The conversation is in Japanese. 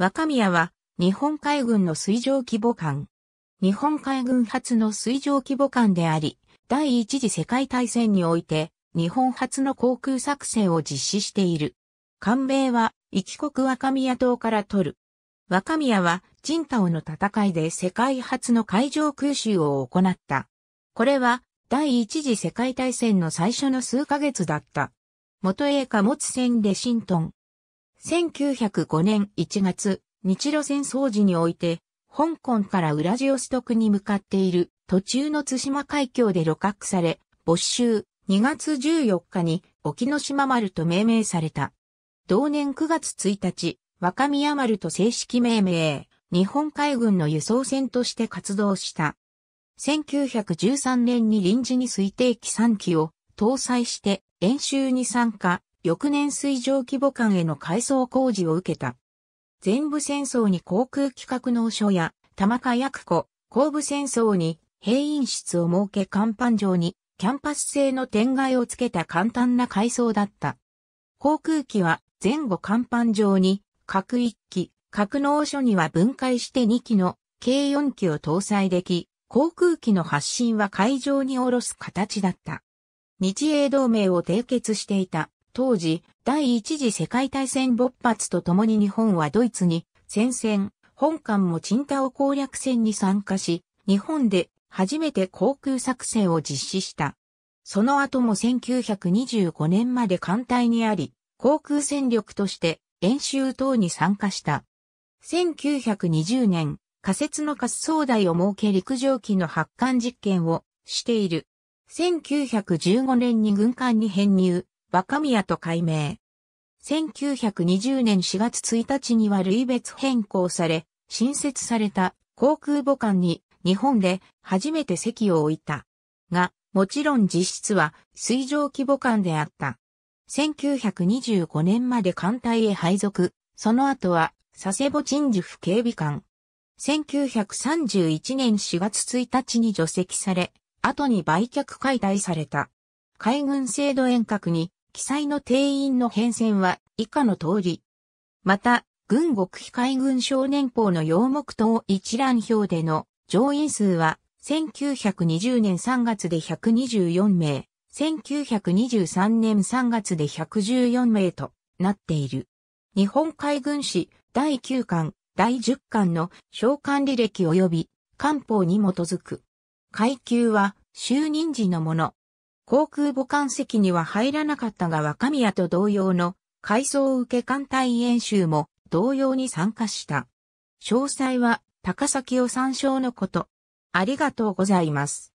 若宮は、日本海軍の水上規模艦。日本海軍初の水上規模艦であり、第一次世界大戦において、日本初の航空作戦を実施している。艦名は、一国若宮島から取る。若宮は、人ンタオの戦いで世界初の海上空襲を行った。これは、第一次世界大戦の最初の数ヶ月だった。元栄貨物船でシントン、1905年1月、日露戦争時において、香港からウラジオストクに向かっている途中の津島海峡で露獲され、没収、2月14日に沖ノ島丸と命名された。同年9月1日、若宮丸と正式命名、日本海軍の輸送船として活動した。1913年に臨時に推定機3機を搭載して演習に参加、翌年水上規模艦への改装工事を受けた。全部戦争に航空企画納所や、玉川薬庫、後部戦争に、兵員室を設け甲板上に、キャンパス製の天蓋をつけた簡単な改装だった。航空機は前後甲板上に、各1機、格納所には分解して2機の計4機を搭載でき、航空機の発進は海上に下ろす形だった。日英同盟を締結していた当時、第一次世界大戦勃発とともに日本はドイツに、戦線、本艦も青島攻略戦に参加し、日本で初めて航空作戦を実施した。その後も1925年まで艦隊にあり、航空戦力として演習等に参加した。1920年、仮設の滑走台を設け陸上機の発艦実験をしている。1915年に軍艦に編入、若宮と改名。1920年4月1日には類別変更され、新設された航空母艦に日本で初めて席を置いた。が、もちろん実質は水上規模艦であった。1925年まで艦隊へ配属、その後は佐世保鎮守府警備艦。1931年4月1日に除籍され、後に売却解体された。海軍制度遠隔に記載の定員の変遷は以下の通り。また、軍国非海軍少年法の要目等一覧表での上院数は1920年3月で124名、1923年3月で114名となっている。日本海軍史第9巻、第10巻の召喚履歴及び官報に基づく。階級は就任時のもの、航空母艦席には入らなかったが若宮と同様の改装受け艦隊演習も同様に参加した。詳細は高崎を参照のこと。ありがとうございます。